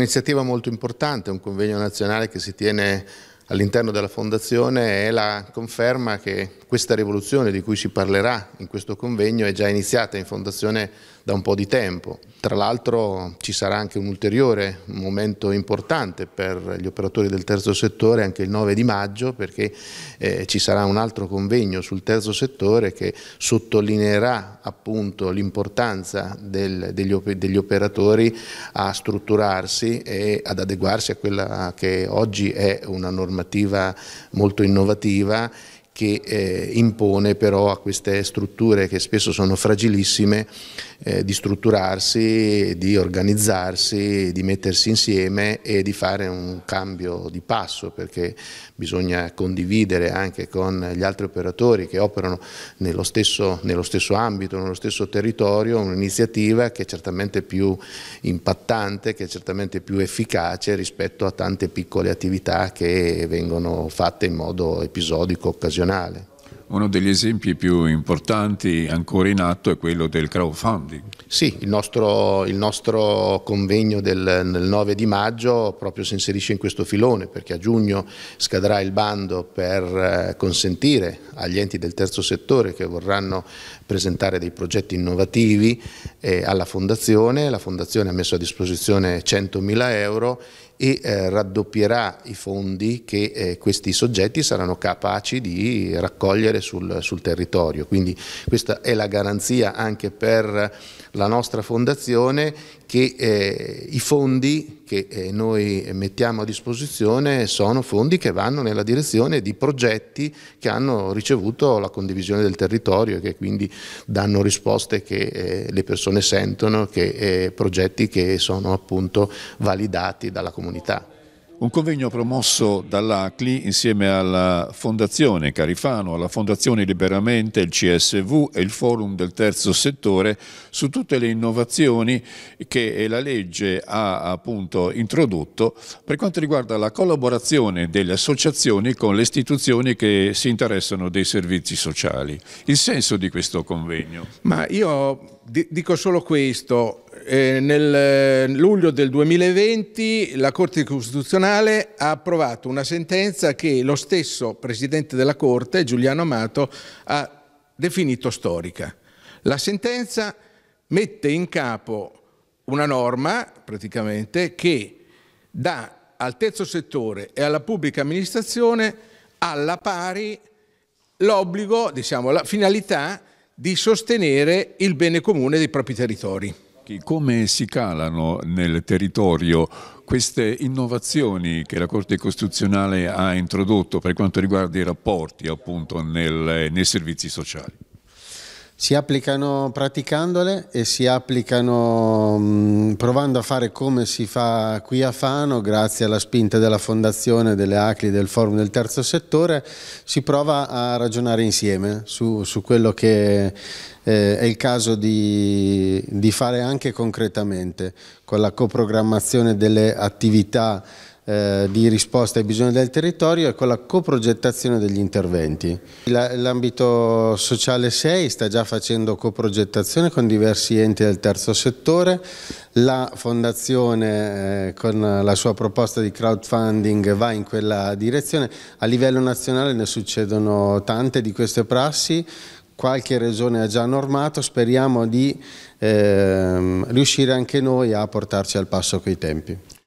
Un'iniziativa molto importante, un convegno nazionale che si tiene all'interno della Fondazione è la conferma che questa rivoluzione di cui si parlerà in questo convegno è già iniziata in Fondazione da un po' di tempo. Tra l'altro ci sarà anche un ulteriore momento importante per gli operatori del terzo settore anche il 9 di maggio perché eh, ci sarà un altro convegno sul terzo settore che sottolineerà appunto l'importanza degli, degli operatori a strutturarsi e ad adeguarsi a quella che oggi è una normativa normativa molto innovativa che eh, impone però a queste strutture che spesso sono fragilissime eh, di strutturarsi, di organizzarsi, di mettersi insieme e di fare un cambio di passo perché bisogna condividere anche con gli altri operatori che operano nello stesso, nello stesso ambito, nello stesso territorio, un'iniziativa che è certamente più impattante, che è certamente più efficace rispetto a tante piccole attività che vengono fatte in modo episodico, occasionale banale. Uno degli esempi più importanti ancora in atto è quello del crowdfunding. Sì, il nostro, il nostro convegno del, del, 9 di maggio proprio si inserisce in questo filone perché a giugno scadrà il bando per eh, consentire agli enti del terzo settore che vorranno presentare dei progetti innovativi eh, alla fondazione, la fondazione ha messo a disposizione 100.000 euro e eh, raddoppierà i fondi che eh, questi soggetti saranno capaci di raccogliere sul, sul territorio. Quindi questa è la garanzia anche per la nostra fondazione che eh, i fondi che eh, noi mettiamo a disposizione sono fondi che vanno nella direzione di progetti che hanno ricevuto la condivisione del territorio e che quindi danno risposte che eh, le persone sentono, che eh, progetti che sono appunto validati dalla comunità comunità. Un convegno promosso dall'ACLI insieme alla Fondazione Carifano, alla Fondazione Liberamente, il CSV e il Forum del Terzo Settore su tutte le innovazioni che la legge ha appunto introdotto per quanto riguarda la collaborazione delle associazioni con le istituzioni che si interessano dei servizi sociali. Il senso di questo convegno? Ma io dico solo questo, eh, nel eh, luglio del 2020 la Corte Costituzionale ha approvato una sentenza che lo stesso Presidente della Corte, Giuliano Amato, ha definito storica. La sentenza mette in capo una norma, praticamente, che dà al terzo settore e alla pubblica amministrazione alla pari l'obbligo, diciamo, la finalità di sostenere il bene comune dei propri territori. Marchi, come si calano nel territorio queste innovazioni che la Corte Costituzionale ha introdotto per quanto riguarda i rapporti appunto nel, nei servizi sociali? Si applicano praticandole e si applicano provando a fare come si fa qui a Fano, grazie alla spinta della Fondazione, delle ACLI, del Forum del Terzo Settore, si prova a ragionare insieme su, su quello che eh, è il caso di, di, fare anche concretamente con la coprogrammazione delle attività eh, di risposta ai bisogni del territorio e con la coprogettazione degli interventi. L'ambito sociale 6 sta già facendo coprogettazione con diversi enti del terzo settore, la fondazione eh, con la sua proposta di crowdfunding va in quella direzione, a livello nazionale ne succedono tante di queste prassi, qualche regione ha già normato, speriamo di ehm, riuscire anche noi a portarci al passo coi tempi.